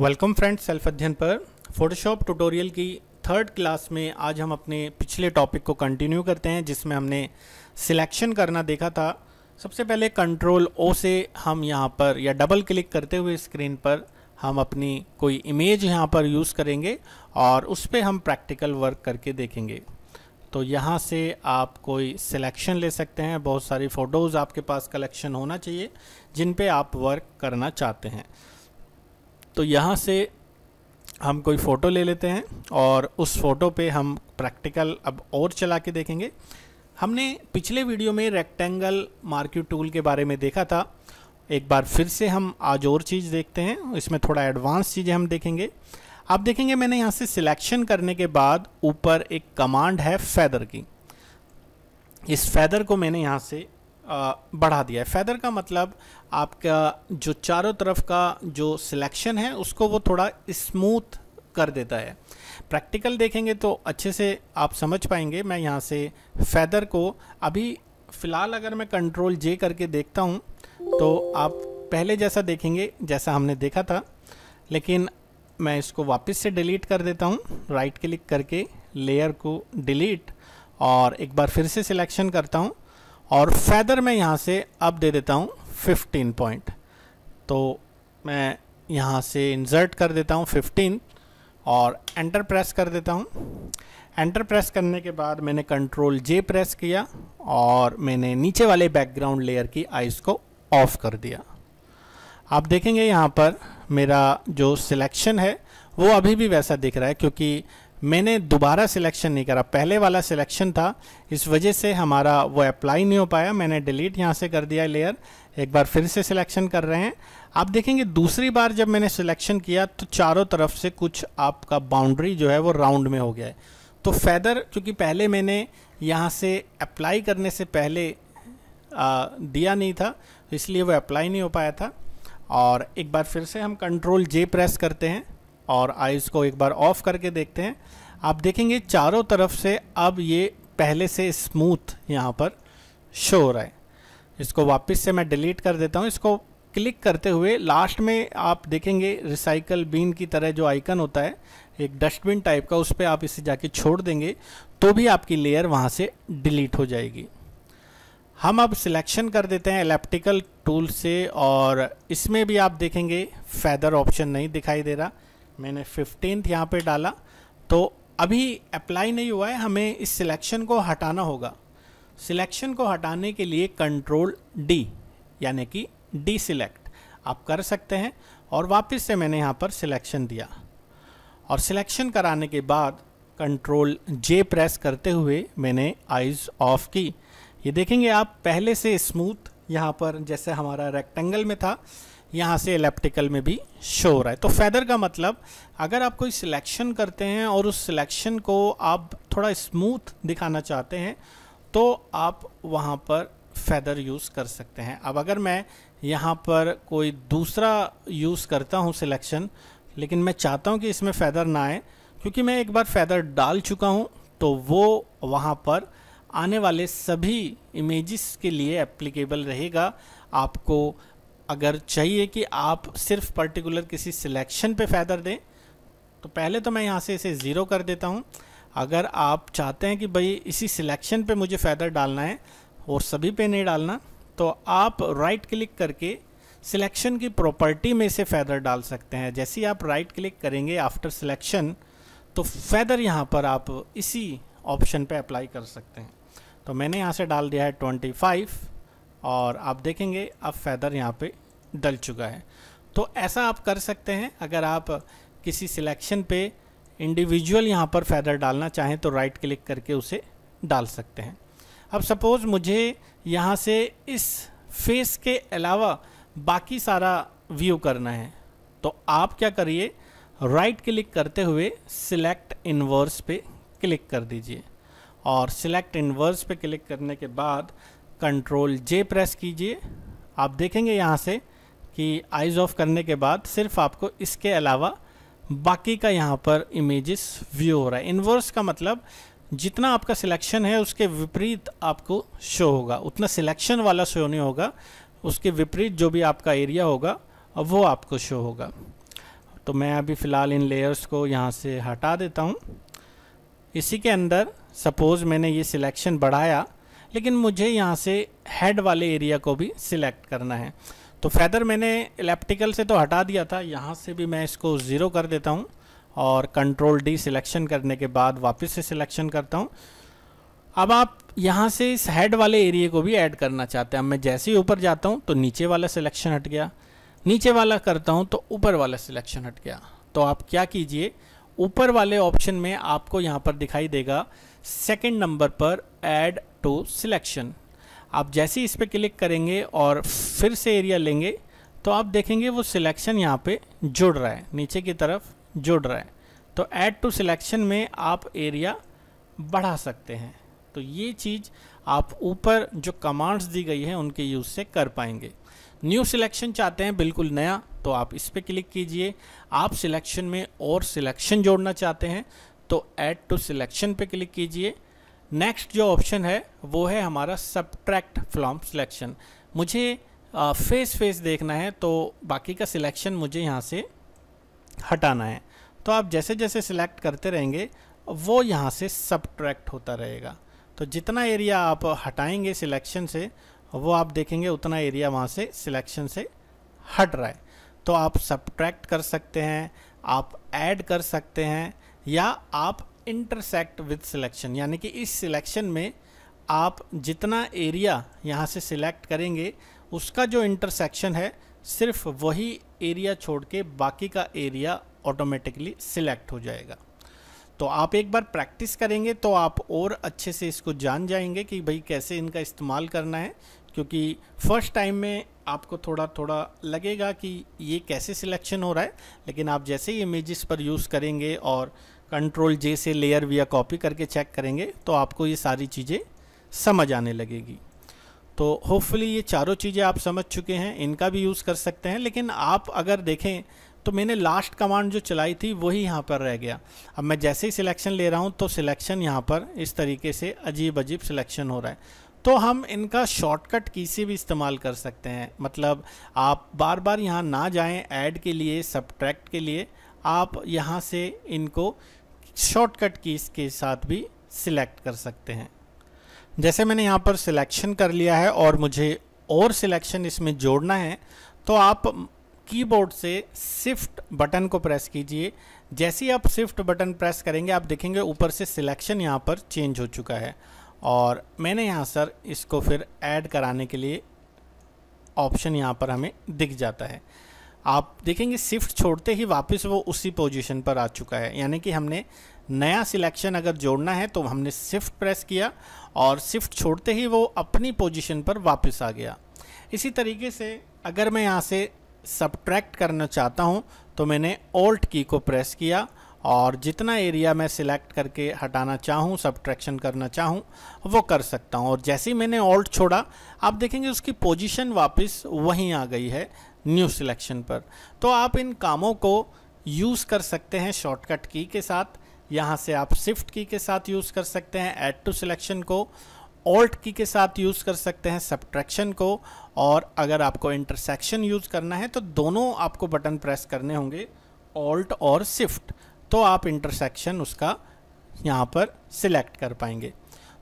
welcome friends self अध्ययन पर Photoshop tutorial की थर्ड क्लास में आज हम अपने पिछले टॉपिक को कंटिन्यू करते हैं जिसमें हमने सिलेक्शन करना देखा था सबसे पहले कंट्रोल ओ से हम यहाँ पर या डबल क्लिक करते हुए स्क्रीन पर हम अपनी कोई इमेज यहाँ पर यूज़ करेंगे और उस पर हम प्रैक्टिकल वर्क करके देखेंगे तो यहाँ से आप कोई सिलेक्शन ले सकते हैं बहुत सारी फ़ोटोज़ आपके पास कलेक्शन होना चाहिए जिन पर आप वर्क करना चाहते हैं तो यहाँ से हम कोई फ़ोटो ले लेते हैं और उस फ़ोटो पे हम प्रैक्टिकल अब और चला के देखेंगे हमने पिछले वीडियो में रेक्टेंगल मार्क्यू टूल के बारे में देखा था एक बार फिर से हम आज और चीज़ देखते हैं इसमें थोड़ा एडवांस चीज़ें हम देखेंगे आप देखेंगे मैंने यहाँ से सिलेक्शन करने के बाद ऊपर एक कमांड है फैदर की इस फैदर को मैंने यहाँ से बढ़ा दिया है फैदर का मतलब आपका जो चारों तरफ का जो सिलेक्शन है उसको वो थोड़ा स्मूथ कर देता है प्रैक्टिकल देखेंगे तो अच्छे से आप समझ पाएंगे मैं यहाँ से फैदर को अभी फ़िलहाल अगर मैं कंट्रोल जे करके देखता हूँ तो आप पहले जैसा देखेंगे जैसा हमने देखा था लेकिन मैं इसको वापस से डिलीट कर देता हूँ राइट क्लिक करके लेयर को डिलीट और एक बार फिर से सिलेक्शन करता हूँ और फैदर मैं यहाँ से अब दे देता हूँ 15 पॉइंट तो मैं यहाँ से इंसर्ट कर देता हूँ 15 और एंटर प्रेस कर देता हूँ एंटर प्रेस करने के बाद मैंने कंट्रोल जे प्रेस किया और मैंने नीचे वाले बैकग्राउंड लेयर की आइस को ऑफ कर दिया आप देखेंगे यहाँ पर मेरा जो सिलेक्शन है वो अभी भी वैसा दिख रहा है क्योंकि मैंने दोबारा सिलेक्शन नहीं करा पहले वाला सिलेक्शन था इस वजह से हमारा वो अप्लाई नहीं हो पाया मैंने डिलीट यहाँ से कर दिया लेयर एक बार फिर से सिलेक्शन कर रहे हैं आप देखेंगे दूसरी बार जब मैंने सिलेक्शन किया तो चारों तरफ से कुछ आपका बाउंड्री जो है वो राउंड में हो गया है तो फैदर चूँकि पहले मैंने यहाँ से अप्लाई करने से पहले आ, दिया नहीं था इसलिए वो अप्लाई नहीं हो पाया था और एक बार फिर से हम कंट्रोल जे प्रेस करते हैं और आइज़ को एक बार ऑफ करके देखते हैं आप देखेंगे चारों तरफ से अब ये पहले से स्मूथ यहाँ पर शो हो रहा है इसको वापस से मैं डिलीट कर देता हूँ इसको क्लिक करते हुए लास्ट में आप देखेंगे रिसाइकल बीन की तरह जो आइकन होता है एक डस्टबिन टाइप का उस पर आप इसे जाके छोड़ देंगे तो भी आपकी लेयर वहाँ से डिलीट हो जाएगी हम अब सिलेक्शन कर देते हैं इलेप्टिकल टूल से और इसमें भी आप देखेंगे फैदर ऑप्शन नहीं दिखाई दे रहा मैंने फिफ्टीन यहाँ पे डाला तो अभी अप्लाई नहीं हुआ है हमें इस सिलेक्शन को हटाना होगा सिलेक्शन को हटाने के लिए कंट्रोल डी यानी कि डी सिलेक्ट आप कर सकते हैं और वापस से मैंने यहाँ पर सिलेक्शन दिया और सिलेक्शन कराने के बाद कंट्रोल जे प्रेस करते हुए मैंने आइज़ ऑफ की ये देखेंगे आप पहले से स्मूथ यहाँ पर जैसे हमारा रेक्टेंगल में था यहाँ से इलेप्टिकल में भी शो हो रहा है तो फैदर का मतलब अगर आप कोई सिलेक्शन करते हैं और उस सिलेक्शन को आप थोड़ा स्मूथ दिखाना चाहते हैं तो आप वहाँ पर फैदर यूज़ कर सकते हैं अब अगर मैं यहाँ पर कोई दूसरा यूज़ करता हूँ सिलेक्शन लेकिन मैं चाहता हूँ कि इसमें फैदर ना आए क्योंकि मैं एक बार फैदर डाल चुका हूँ तो वो वहाँ पर आने वाले सभी इमेजेस के लिए एप्लीकेबल रहेगा आपको अगर चाहिए कि आप सिर्फ पर्टिकुलर किसी सिलेक्शन पे फैदर दें तो पहले तो मैं यहाँ से इसे ज़ीरो कर देता हूँ अगर आप चाहते हैं कि भाई इसी सिलेक्शन पे मुझे फैदर डालना है और सभी पे नहीं डालना तो आप राइट क्लिक करके सिलेक्शन की प्रॉपर्टी में से फैदर डाल सकते हैं जैसे ही आप राइट क्लिक करेंगे आफ्टर सिलेक्शन तो फैदर यहाँ पर आप इसी ऑप्शन पर अप्लाई कर सकते हैं तो मैंने यहाँ से डाल दिया है ट्वेंटी फाइव और आप देखेंगे अब फैदर यहाँ पे डल चुका है तो ऐसा आप कर सकते हैं अगर आप किसी सिलेक्शन पे इंडिविजुअल यहाँ पर फैदर डालना चाहें तो राइट क्लिक करके उसे डाल सकते हैं अब सपोज़ मुझे यहाँ से इस फेस के अलावा बाकी सारा व्यू करना है तो आप क्या करिए राइट क्लिक करते हुए सिलेक्ट इनवर्स पे क्लिक कर दीजिए और सिलेक्ट इनवर्स पे क्लिक करने के बाद कंट्रोल जे प्रेस कीजिए आप देखेंगे यहाँ से कि आइज़ ऑफ करने के बाद सिर्फ आपको इसके अलावा बाकी का यहाँ पर इमेजेस व्यू हो रहा है इन्वर्स का मतलब जितना आपका सिलेक्शन है उसके विपरीत आपको शो होगा उतना सिलेक्शन वाला शो नहीं होगा उसके विपरीत जो भी आपका एरिया होगा वो आपको शो होगा तो मैं अभी फ़िलहाल इन लेयर्स को यहाँ से हटा देता हूँ इसी के अंदर सपोज़ मैंने ये सिलेक्शन बढ़ाया लेकिन मुझे यहाँ से हेड वाले एरिया को भी सिलेक्ट करना है तो फैदर मैंने इलेप्टिकल से तो हटा दिया था यहाँ से भी मैं इसको ज़ीरो कर देता हूँ और कंट्रोल डी सिलेक्शन करने के बाद वापस से सिलेक्शन करता हूँ अब आप यहाँ से इस हेड वाले एरिए को भी ऐड करना चाहते हैं अब मैं जैसे ही ऊपर जाता हूँ तो नीचे वाला सिलेक्शन हट गया नीचे वाला करता हूँ तो ऊपर वाला सिलेक्शन हट गया तो आप क्या कीजिए ऊपर वाले ऑप्शन में आपको यहाँ पर दिखाई देगा सेकंड नंबर पर ऐड टू सिलेक्शन आप जैसे ही इस पर क्लिक करेंगे और फिर से एरिया लेंगे तो आप देखेंगे वो सिलेक्शन यहाँ पे जुड़ रहा है नीचे की तरफ जुड़ रहा है तो ऐड टू सिलेक्शन में आप एरिया बढ़ा सकते हैं तो ये चीज़ आप ऊपर जो कमांड्स दी गई हैं उनके यूज़ से कर पाएंगे न्यू सिलेक्शन चाहते हैं बिल्कुल नया तो आप इस पर क्लिक कीजिए आप सिलेक्शन में और सिलेक्शन जोड़ना चाहते हैं तो ऐड टू सिलेक्शन पे क्लिक कीजिए नेक्स्ट जो ऑप्शन है वो है हमारा सब्ट्रैक्ट फ्लॉम सिलेक्शन मुझे फेस फेस देखना है तो बाकी का सिलेक्शन मुझे यहाँ से हटाना है तो आप जैसे जैसे सिलेक्ट करते रहेंगे वो यहाँ से सब्ट्रैक्ट होता रहेगा तो जितना एरिया आप हटाएंगे सिलेक्शन से वो आप देखेंगे उतना एरिया वहाँ से सिलेक्शन से हट रहा है तो आप सब्ट्रैक्ट कर सकते हैं आप ऐड कर सकते हैं या आप इंटरसेक्ट विद सिलेक्शन यानी कि इस सिलेक्शन में आप जितना एरिया यहाँ से सिलेक्ट करेंगे उसका जो इंटरसेक्शन है सिर्फ वही एरिया छोड़ के बाकी का एरिया ऑटोमेटिकली सिलेक्ट हो जाएगा तो आप एक बार प्रैक्टिस करेंगे तो आप और अच्छे से इसको जान जाएंगे कि भाई कैसे इनका इस्तेमाल करना है क्योंकि फ़र्स्ट टाइम में आपको थोड़ा थोड़ा लगेगा कि ये कैसे सिलेक्शन हो रहा है लेकिन आप जैसे ही इमेजेस पर यूज़ करेंगे और कंट्रोल जे से लेयर वी या कॉपी करके चेक करेंगे तो आपको ये सारी चीज़ें समझ आने लगेगी तो होपफुली ये चारों चीज़ें आप समझ चुके हैं इनका भी यूज़ कर सकते हैं लेकिन आप अगर देखें तो मैंने लास्ट कमांड जो चलाई थी वही यहाँ पर रह गया अब मैं जैसे ही सिलेक्शन ले रहा हूँ तो सिलेक्शन यहाँ पर इस तरीके से अजीब अजीब सिलेक्शन हो रहा है तो हम इनका शॉर्टकट की से भी इस्तेमाल कर सकते हैं मतलब आप बार बार यहाँ ना जाएं ऐड के लिए सब्ट्रैक्ट के लिए आप यहाँ से इनको शॉर्टकट कीज के साथ भी सिलेक्ट कर सकते हैं जैसे मैंने यहाँ पर सिलेक्शन कर लिया है और मुझे और सिलेक्शन इसमें जोड़ना है तो आप कीबोर्ड से शिफ्ट बटन को प्रेस कीजिए जैसे ही आप शिफ्ट बटन प्रेस करेंगे आप देखेंगे ऊपर से सिलेक्शन यहाँ पर चेंज हो चुका है और मैंने यहाँ सर इसको फिर ऐड कराने के लिए ऑप्शन यहाँ पर हमें दिख जाता है आप देखेंगे शिफ्ट छोड़ते ही वापस वो उसी पोजीशन पर आ चुका है यानी कि हमने नया सिलेक्शन अगर जोड़ना है तो हमने शिफ्ट प्रेस किया और शिफ्ट छोड़ते ही वो अपनी पोजीशन पर वापस आ गया इसी तरीके से अगर मैं यहाँ से सब्ट्रैक्ट करना चाहता हूँ तो मैंने ओल्ट की को प्रेस किया और जितना एरिया मैं सिलेक्ट करके हटाना चाहूँ सब्ट्रैक्शन करना चाहूँ वो कर सकता हूँ और जैसे ही मैंने ऑल्ट छोड़ा आप देखेंगे उसकी पोजीशन वापस वहीं आ गई है न्यू सिलेक्शन पर तो आप इन कामों को यूज़ कर सकते हैं शॉर्टकट की के साथ यहाँ से आप शिफ्ट की के साथ यूज़ कर सकते हैं ऐड टू सिलेक्शन को ऑल्ट की के साथ यूज़ कर सकते हैं सब्ट्रैक्शन को और अगर आपको इंटरसेक्शन यूज़ करना है तो दोनों आपको बटन प्रेस करने होंगे ऑल्ट और शिफ्ट तो आप इंटरसेक्शन उसका यहाँ पर सिलेक्ट कर पाएंगे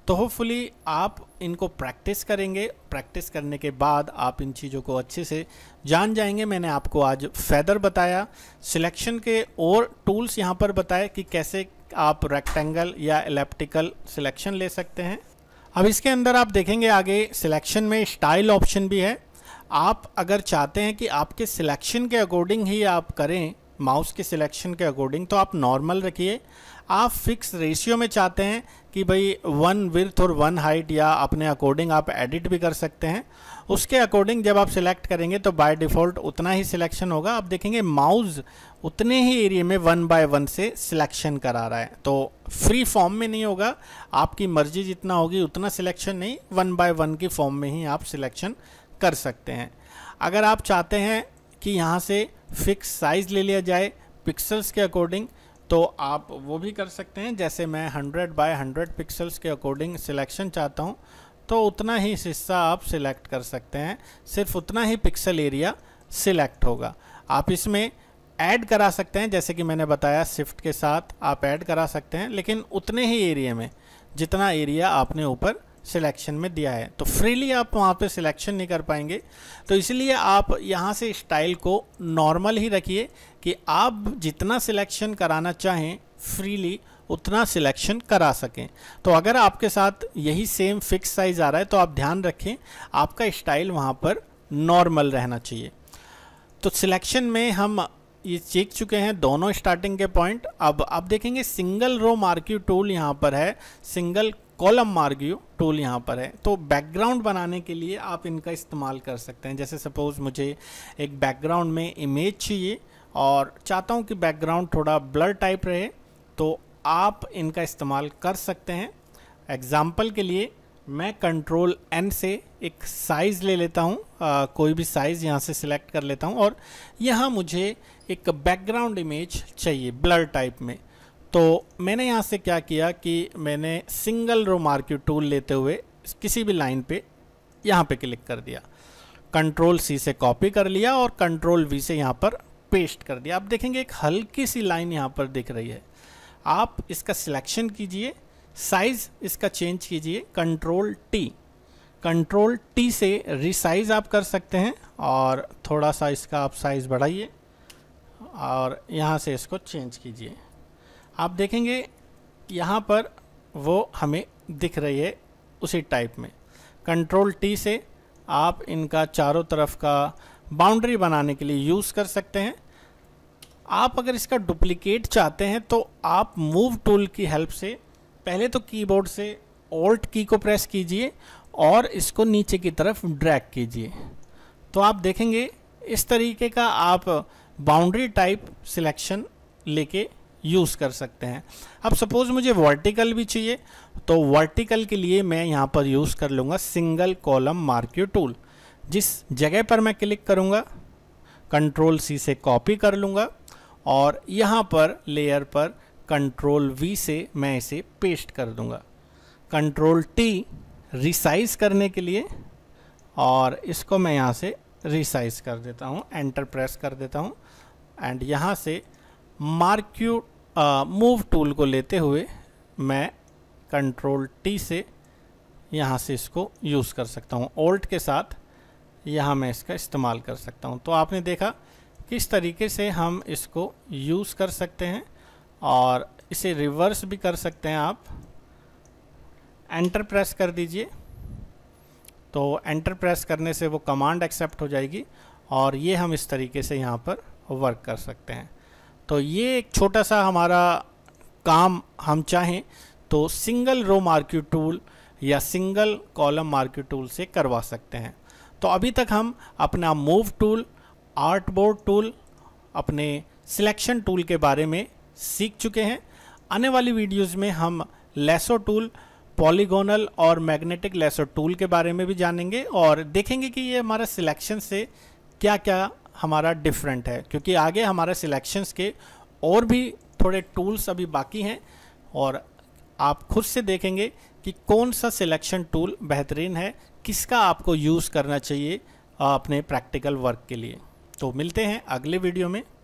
तो होपफुली आप इनको प्रैक्टिस करेंगे प्रैक्टिस करने के बाद आप इन चीज़ों को अच्छे से जान जाएंगे मैंने आपको आज फैदर बताया सिलेक्शन के और टूल्स यहाँ पर बताए कि कैसे आप रेक्टेंगल या एलेप्टिकल सिलेक्शन ले सकते हैं अब इसके अंदर आप देखेंगे आगे सिलेक्शन में स्टाइल ऑप्शन भी है आप अगर चाहते हैं कि आपके सिलेक्शन के अकॉर्डिंग ही आप करें माउस के सिलेक्शन के अकॉर्डिंग तो आप नॉर्मल रखिए आप फिक्स रेशियो में चाहते हैं कि भाई वन विर्थ और वन हाइट या अपने अकॉर्डिंग आप एडिट भी कर सकते हैं उसके अकॉर्डिंग जब आप सिलेक्ट करेंगे तो बाय डिफ़ॉल्ट उतना ही सिलेक्शन होगा आप देखेंगे माउस उतने ही एरिए में वन बाय वन से सिलेक्शन करा रहा है तो फ्री फॉर्म में नहीं होगा आपकी मर्जी जितना होगी उतना सिलेक्शन नहीं वन बाय वन की फॉर्म में ही आप सिलेक्शन कर सकते हैं अगर आप चाहते हैं कि यहाँ से फिक्स साइज़ ले लिया जाए पिक्सल्स के अकॉर्डिंग तो आप वो भी कर सकते हैं जैसे मैं 100 बाय 100 पिक्सल्स के अकॉर्डिंग सिलेक्शन चाहता हूँ तो उतना ही हिस्सा आप सिलेक्ट कर सकते हैं सिर्फ उतना ही पिक्सल एरिया सिलेक्ट होगा आप इसमें ऐड करा सकते हैं जैसे कि मैंने बताया शिफ्ट के साथ आप ऐड करा सकते हैं लेकिन उतने ही एरिया में जितना एरिया आपने ऊपर सिलेक्शन में दिया है तो फ्रीली आप वहाँ पे सिलेक्शन नहीं कर पाएंगे तो इसलिए आप यहाँ से स्टाइल को नॉर्मल ही रखिए कि आप जितना सिलेक्शन कराना चाहें फ्रीली उतना सिलेक्शन करा सकें तो अगर आपके साथ यही सेम फिक्स साइज़ आ रहा है तो आप ध्यान रखें आपका स्टाइल वहाँ पर नॉर्मल रहना चाहिए तो सिलेक्शन में हम ये सीख चुके हैं दोनों स्टार्टिंग के पॉइंट अब आप देखेंगे सिंगल रो मार्क्यू टूल यहाँ पर है सिंगल कॉलम मार्गियो टूल यहाँ पर है तो बैकग्राउंड बनाने के लिए आप इनका इस्तेमाल कर सकते हैं जैसे सपोज़ मुझे एक बैकग्राउंड में इमेज चाहिए और चाहता हूँ कि बैकग्राउंड थोड़ा ब्लर टाइप रहे तो आप इनका इस्तेमाल कर सकते हैं एग्ज़ाम्पल के लिए मैं कंट्रोल एन से एक साइज़ ले लेता हूँ कोई भी साइज़ यहाँ से सिलेक्ट कर लेता हूँ और यहाँ मुझे एक बैकग्राउंड इमेज चाहिए ब्लर टाइप में तो मैंने यहाँ से क्या किया कि मैंने सिंगल रो मार्क्यू टूल लेते हुए किसी भी लाइन पे यहाँ पे क्लिक कर दिया कंट्रोल सी से कॉपी कर लिया और कंट्रोल वी से यहाँ पर पेस्ट कर दिया आप देखेंगे एक हल्की सी लाइन यहाँ पर दिख रही है आप इसका सिलेक्शन कीजिए साइज़ इसका चेंज कीजिए कंट्रोल टी कंट्रोल टी से रिसाइज़ आप कर सकते हैं और थोड़ा सा इसका आप साइज़ बढ़ाइए और यहाँ से इसको चेंज कीजिए आप देखेंगे यहाँ पर वो हमें दिख रही है उसी टाइप में कंट्रोल टी से आप इनका चारों तरफ का बाउंड्री बनाने के लिए यूज़ कर सकते हैं आप अगर इसका डुप्लीकेट चाहते हैं तो आप मूव टूल की हेल्प से पहले तो कीबोर्ड से ऑल्ट की को प्रेस कीजिए और इसको नीचे की तरफ ड्रैग कीजिए तो आप देखेंगे इस तरीके का आप बाउंड्री टाइप सिलेक्शन लेके यूज़ कर सकते हैं अब सपोज़ मुझे वर्टिकल भी चाहिए तो वर्टिकल के लिए मैं यहाँ पर यूज़ कर लूँगा सिंगल कॉलम मार्क्यू टूल जिस जगह पर मैं क्लिक करूँगा कंट्रोल सी से कॉपी कर लूँगा और यहाँ पर लेयर पर कंट्रोल वी से मैं इसे पेस्ट कर दूँगा कंट्रोल टी रिसाइज करने के लिए और इसको मैं यहाँ से रिसाइज कर देता हूँ एंटर प्रेस कर देता हूँ एंड यहाँ से मार्क्यू मूव टूल को लेते हुए मैं कंट्रोल टी से यहाँ से इसको यूज़ कर सकता हूँ ओल्ट के साथ यहाँ मैं इसका इस्तेमाल कर सकता हूँ तो आपने देखा किस तरीके से हम इसको यूज़ कर सकते हैं और इसे रिवर्स भी कर सकते हैं आप एंटर प्रेस कर दीजिए तो एंटर प्रेस करने से वो कमांड एक्सेप्ट हो जाएगी और ये हम इस तरीके से यहाँ पर वर्क कर सकते हैं तो ये एक छोटा सा हमारा काम हम चाहें तो सिंगल रो मार्केट टूल या सिंगल कॉलम मार्केट टूल से करवा सकते हैं तो अभी तक हम अपना move tool art board tool अपने सिलेक्शन टूल के बारे में सीख चुके हैं आने वाली वीडियोस में हम लेसो टूल पॉलीगोनल और मैग्नेटिक लेसो टूल के बारे में भी जानेंगे और देखेंगे कि ये हमारा सिलेक्शन से क्या क्या हमारा डिफरेंट है क्योंकि आगे हमारे सिलेक्शंस के और भी थोड़े टूल्स अभी बाकी हैं और आप खुद से देखेंगे कि कौन सा सिलेक्शन टूल बेहतरीन है किसका आपको यूज़ करना चाहिए अपने प्रैक्टिकल वर्क के लिए तो मिलते हैं अगले वीडियो में